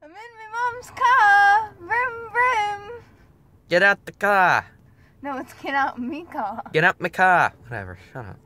I'm in my mom's car. Vroom, vroom. Get out the car. No, it's get out me car. Get out my car. Whatever. Shut up.